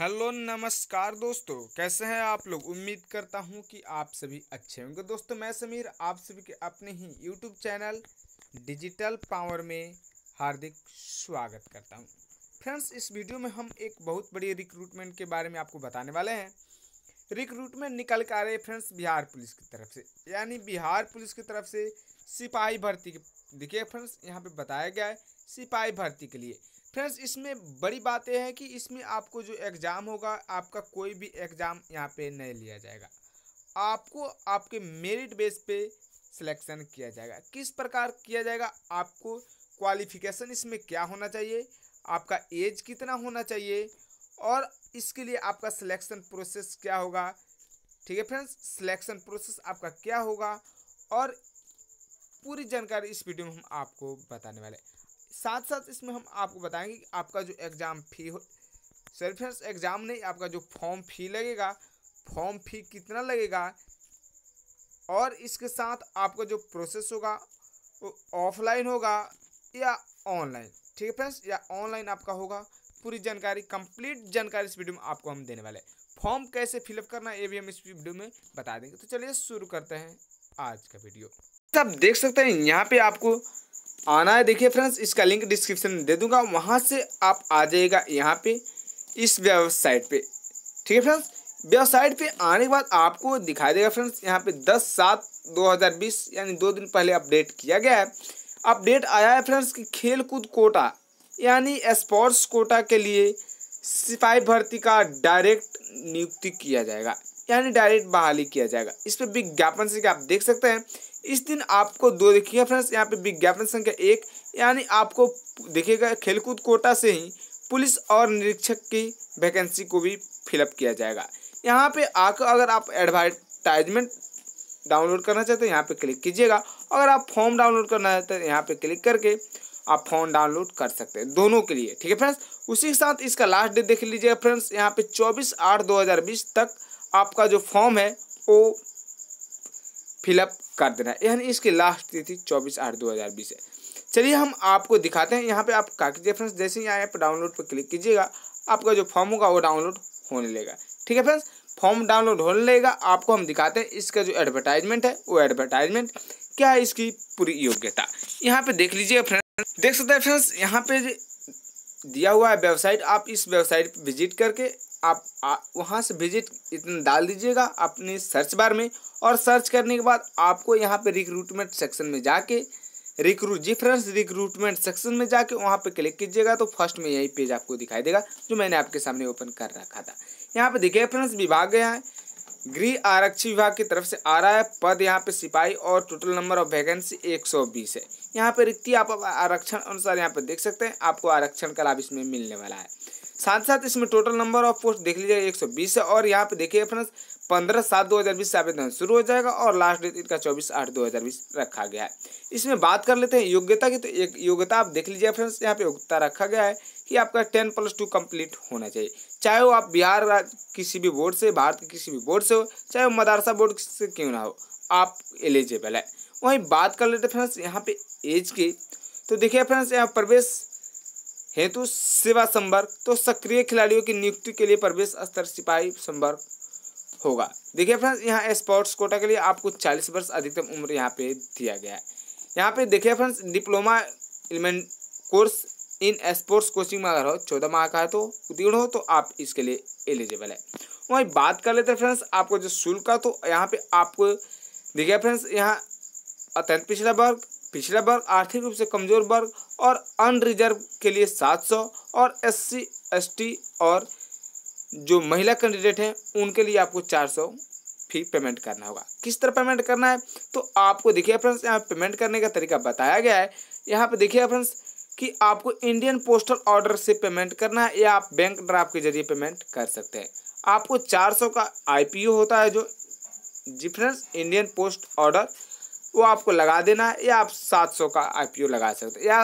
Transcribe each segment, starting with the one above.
hello नमस्कार दोस्तों कैसे हैं आप लोग उम्मीद करता हूं कि आप सभी अच्छे होंगे दोस्तों मैं समीर आप सभी के अपने ही यूट्यूब चैनल डिजिटल पावर में हार्दिक स्वागत करता हूं फ्रेंड्स इस वीडियो में हम एक बहुत बड़ी रिक्रूटमेंट के बारे में आपको बताने वाले हैं रिक्रूटमेंट निकल कर आ रहे फ्रेंड्स बिहार पुलिस की तरफ से यानी बिहार पुलिस की तरफ से सिपाही भर्ती देखिए फ्रेंड्स यहाँ पर बताया गया है सिपाही भर्ती के लिए फ्रेंड्स इसमें बड़ी बात यह है कि इसमें आपको जो एग्ज़ाम होगा आपका कोई भी एग्ज़ाम यहाँ पे नहीं लिया जाएगा आपको आपके मेरिट बेस पे सिलेक्शन किया जाएगा किस प्रकार किया जाएगा आपको क्वालिफिकेशन इसमें क्या होना चाहिए आपका एज कितना होना चाहिए और इसके लिए आपका सिलेक्शन प्रोसेस क्या होगा ठीक है फ्रेंड्स सिलेक्शन प्रोसेस आपका क्या होगा और पूरी जानकारी इस वीडियो में हम आपको बताने वाले हैं साथ साथ इसमें हम आपको बताएंगे कि आपका जो एग्ज़ाम फ़ी हो सॉरी एग्ज़ाम नहीं आपका जो फॉर्म फ़ी लगेगा फॉर्म फ़ी कितना लगेगा और इसके साथ आपका जो प्रोसेस होगा वो ऑफलाइन होगा या ऑनलाइन ठीक है फ्रेंड्स या ऑनलाइन आपका होगा पूरी जानकारी कंप्लीट जानकारी इस वीडियो में आपको हम देने वाले हैं फॉर्म कैसे फिलअप करना ये भी हम इस वीडियो में बता देंगे तो चलिए शुरू करते हैं आज का वीडियो आप देख सकते हैं यहाँ पे आपको आना है देखिए फ्रेंड्स इसका लिंक डिस्क्रिप्शन में दे दूंगा वहाँ से आप आ जाइएगा यहाँ पे इस वेबसाइट पे ठीक है फ्रेंड्स वेबसाइट पे आने के बाद आपको दिखाई देगा फ्रेंड्स यहाँ पे दस सात 2020 यानी दो दिन पहले अपडेट किया गया है अपडेट आया है फ्रेंड्स कि खेल कूद कोटा यानी स्पोर्ट्स कोटा के लिए सिपाही भर्ती का डायरेक्ट नियुक्ति किया जाएगा यानी डायरेक्ट बहाली किया जाएगा इस पर विज्ञापन से कि आप देख सकते हैं इस दिन आपको दो देखिए फ्रेंड्स यहाँ पे विज्ञापन संख्या एक यानी आपको देखिएगा खेलकूद कोटा से ही पुलिस और निरीक्षक की वैकेंसी को भी फिलअप किया जाएगा यहाँ पे आकर अगर आप एडवर्टाइजमेंट डाउनलोड करना चाहते हैं यहाँ पे क्लिक कीजिएगा अगर आप फॉर्म डाउनलोड करना चाहते हैं यहाँ पे क्लिक करके आप फॉर्म डाउनलोड कर सकते हैं दोनों के लिए ठीक है फ्रेंड्स उसी के साथ इसका लास्ट डेट देख लीजिएगा फ्रेंड्स यहाँ पे चौबीस आठ दो तक आपका जो फॉर्म है वो फिलअप कर देना है यानी इसकी लास्ट तिथि चौबीस आठ दो हज़ार बीस है चलिए हम आपको दिखाते हैं यहाँ पे आप कागज रेफरेंस जैसे ही आए डाउनलोड पर क्लिक कीजिएगा आपका जो फॉर्म होगा वो डाउनलोड होने लगेगा ठीक है फ्रेंड्स फॉर्म डाउनलोड होने लगेगा आपको हम दिखाते हैं इसका जो एडवर्टाइजमेंट है वो एडवर्टाइजमेंट क्या है इसकी पूरी योग्यता यहाँ पे देख लीजिए फ्रेंड्स देख सकते हैं फ्रेंड्स यहाँ पे दिया हुआ है वेबसाइट आप इस वेबसाइट पर विजिट करके आप वहाँ से विजिट इतना डाल दीजिएगा अपने सर्च बार में और सर्च करने के बाद आपको यहाँ पे रिक्रूटमेंट सेक्शन में जाके रिक्रूट जी फ्रेंड्स रिक्रूटमेंट सेक्शन में जाके वहाँ पे क्लिक कीजिएगा तो फर्स्ट में यही पेज आपको दिखाई देगा जो मैंने आपके सामने ओपन कर रखा था यहाँ पे देखिए फ्रेंड्स विभाग गया है गृह आरक्षी विभाग की तरफ से आ रहा है पद यहाँ पे सिपाही और टोटल नंबर ऑफ वैकेंसी 120 है यहाँ पे रिक्ति आप आरक्षण अनुसार यहाँ पे देख सकते हैं आपको आरक्षण का लाभ इसमें मिलने वाला है साथ साथ इसमें टोटल नंबर ऑफ पोस्ट देख लीजिएगा 120 है और यहाँ पे देखिए फ्रेंड्स पंद्रह सात दो हज़ार बीस से आवेदन शुरू हो जाएगा और लास्ट डेट इनका चौबीस आठ दो हज़ार बीस रखा गया है इसमें बात कर लेते हैं योग्यता की तो एक योग्यता आप देख लीजिए फ्रेंड्स यहाँ पे योग्यता रखा गया है कि आपका टेन प्लस टू कम्प्लीट होना चाहिए चाहे वो आप बिहार किसी भी बोर्ड से भारत के किसी भी बोर्ड से हो चाहे वो मदारसा बोर्ड से क्यों ना हो आप एलिजिबल है वहीं बात कर लेते फ्रेंड्स यहाँ पे एज की तो देखिए फ्रेंड्स यहाँ प्रवेश हेतु सेवा संवर्ग तो सक्रिय खिलाड़ियों की नियुक्ति के लिए प्रवेश स्तर सिपाही संवर्ग होगा देखिए फ्रेंड्स यहाँ स्पोर्ट्स कोटा के लिए आपको चालीस वर्ष अधिकतम उम्र यहाँ पे दिया गया है यहाँ पे देखिए friends diploma element course in sports coaching में अगर हो चौदह माह का है तो उत्तीर्ण हो तो आप इसके लिए एलिजिबल है वहीं बात कर लेते हैं फ्रेंड्स आपको जो शुल्क का तो यहाँ पे आपको देखिए फ्रेंड्स यहाँ अत्यंत पिछड़ा वर्ग पिछड़ा वर्ग आर्थिक रूप से कमजोर वर्ग और अनरिजर्व के लिए सात सौ और एस सी एस टी और जो महिला कैंडिडेट हैं उनके लिए आपको चार सौ फी पेमेंट करना होगा किस तरह पेमेंट करना है तो आपको देखिए फ्रेंड्स यहाँ पेमेंट करने का तरीका बताया गया है यहाँ पर देखिए फ्रेंड्स कि आपको इंडियन पोस्टल ऑर्डर से पेमेंट करना है या आप बैंक ड्राफ्ट के जरिए पेमेंट कर सकते हैं आपको सौ का ओ होता है जो जी फ्रेंड्स इंडियन पोस्ट ऑर्डर वो आपको लगा देना है या आप 700 का आईपीओ लगा सकते हैं या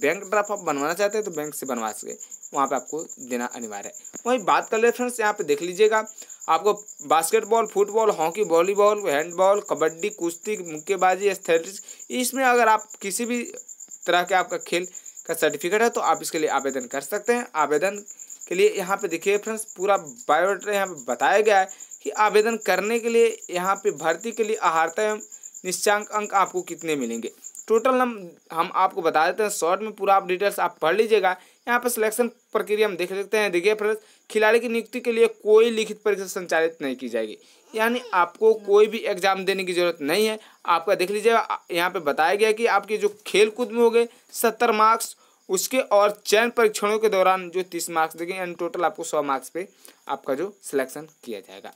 बैंक ड्राफ्ट आप बनवाना चाहते हैं तो बैंक से बनवा सके वहाँ पे आपको देना अनिवार्य है वहीं बात कर ले फ्रेंड्स यहाँ पे देख लीजिएगा आपको basketball football hockey volleyball handball kabaddi कुश्ती मुक्केबाजी एस्थेटिक्स इसमें अगर आप किसी भी तरह के आपका खेल का सर्टिफिकेट है तो आप इसके लिए आवेदन कर सकते हैं आवेदन के लिए यहाँ पे देखिए फ्रेंड्स पूरा बायोडाटा यहाँ पे बताया गया है कि आवेदन करने के लिए यहाँ पे भर्ती के लिए आहारता एवं निश्चांक अंक आपको कितने मिलेंगे टोटल हम हम आपको बता देते हैं शॉर्ट में पूरा आप डिटेल्स आप पढ़ लीजिएगा यहाँ पर सिलेक्शन प्रक्रिया हम देख सकते हैं देखिए फ्रेंड्स खिलाड़ी की नियुक्ति के लिए कोई लिखित परीक्षा संचालित नहीं की जाएगी यानी आपको कोई भी एग्जाम देने की जरूरत नहीं है आपका देख लीजिएगा यहाँ पर बताया गया कि आपके जो खेल कूद में हो गए सत्तर मार्क्स उसके और चयन परीक्षणों के दौरान जो तीस मार्क्स देंगे यानी टोटल आपको सौ मार्क्स पे आपका जो सिलेक्शन किया जाएगा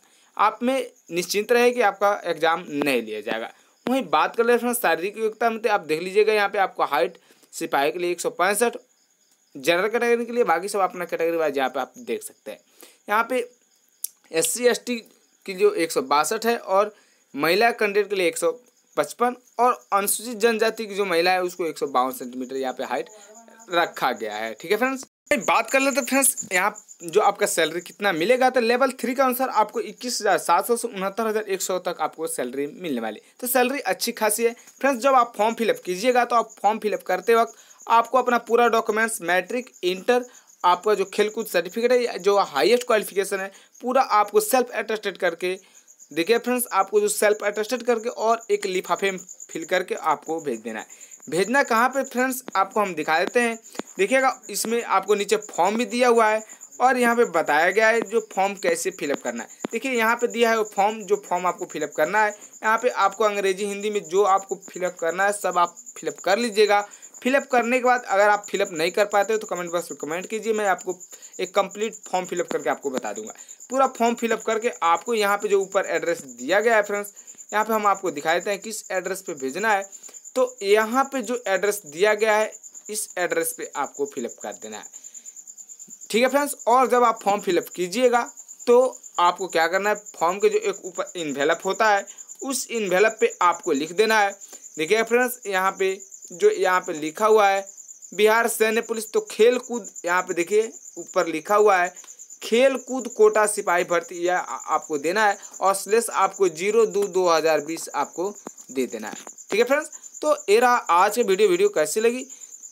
आप में निश्चिंत रहे कि आपका एग्जाम नहीं लिया जाएगा वहीं बात कर ले फ्रेंड्स शारीरिक योग्यता में तो आप देख लीजिएगा यहाँ पे आपको हाइट सिपाही के लिए एक सौ पैंसठ जनरल कैटेगरी के लिए बाकी सब अपना कैटेगरी वाइज यहाँ पे आप देख सकते हैं यहाँ पे एस सी की जो एक है और महिला कैंडिडेट के लिए एक पचपन और अनुसूचित जनजाति की जो महिला है उसको एक सेंटीमीटर यहाँ पे हाइट रखा गया है ठीक है फ्रेंड्स बात कर लेते फ्रेंड्स यहाँ जो आपका सैलरी कितना मिलेगा तो लेवल थ्री का अनुसार आपको इक्कीस हज़ार सात सौ से उनहत्तर हज़ार एक सौ तक आपको सैलरी मिलने वाली तो सैलरी अच्छी खासी है फ्रेंड्स जब आप फॉर्म फिलअप कीजिएगा तो आप फॉर्म फिलअप करते वक्त आपको अपना पूरा डॉक्यूमेंट्स मैट्रिक इंटर आपका जो खेलकूद सर्टिफिकेट है जो हाइस्ट क्वालिफिकेशन है पूरा आपको सेल्फ अटेस्टेड करके देखिए फ्रेंड्स आपको जो सेल्फ अटेस्टेड करके और एक लिफाफे फिल करके आपको भेज देना है भेजना कहाँ पे फ्रेंड्स आपको हम दिखा देते हैं देखिएगा इसमें आपको नीचे फॉर्म भी दिया हुआ है और यहाँ पे बताया गया है जो फॉर्म कैसे फिलअप करना है देखिए यहाँ पे दिया है वो फॉर्म जो फॉर्म आपको फिलअप करना है यहाँ पे आपको अंग्रेजी हिंदी में जो आपको फिलअप करना है सब आप फिलअप कर लीजिएगा फिलअप करने के बाद अगर आप फिलअप नहीं कर पाते हो तो कमेंट बॉक्स में कमेंट कीजिए मैं आपको एक कंप्लीट फॉर्म फिलअप करके आपको बता दूंगा पूरा फॉर्म फिलअप करके आपको यहाँ पे जो ऊपर एड्रेस दिया गया है फ्रेंड्स यहाँ पे हम आपको दिखा देते हैं किस एड्रेस पे भेजना है तो यहाँ पे जो एड्रेस दिया गया है इस एड्रेस पे आपको फिलअप कर देना है ठीक है फ्रेंड्स और जब आप फॉर्म फिलअप कीजिएगा तो आपको क्या करना है फॉर्म के जो एक ऊपर इन्वेलप होता है उस इन्वेलप पे आपको लिख देना है देखिए फ्रेंड्स यहाँ पे जो यहाँ पे लिखा हुआ है बिहार सैन्य पुलिस तो खेल कूद यहाँ पे देखिए ऊपर लिखा हुआ है खेल कूद कोटा सिपाही भर्ती यह आपको देना है और स्लेस आपको जीरो दो दो हज़ार बीस आपको दे देना है ठीक है फ्रेंड्स तो ये रहा आज की वीडियो वीडियो कैसी लगी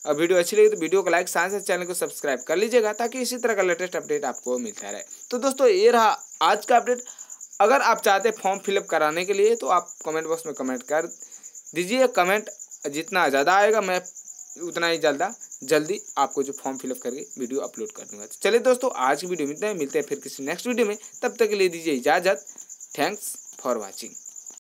और वीडियो अच्छी लगी तो वीडियो को लाइक साथ चैनल को सब्सक्राइब कर लीजिएगा ताकि इसी तरह का लेटेस्ट अपडेट आपको मिलता रहे तो दोस्तों ये रहा आज का अपडेट अगर आप चाहते हैं फॉर्म फिलअप कराने के लिए तो आप कमेंट बॉक्स में कमेंट कर दीजिए कमेंट जितना ज़्यादा आएगा मैं उतना ही ज़्यादा जल्दी आपको जो फॉर्म फिलअप करके वीडियो अपलोड कर दूंगा तो चलिए दोस्तों आज की वीडियो मिलते हैं मिलते हैं फिर किसी नेक्स्ट वीडियो में तब तक के लिए दीजिए इजाज़त थैंक्स फॉर वॉचिंग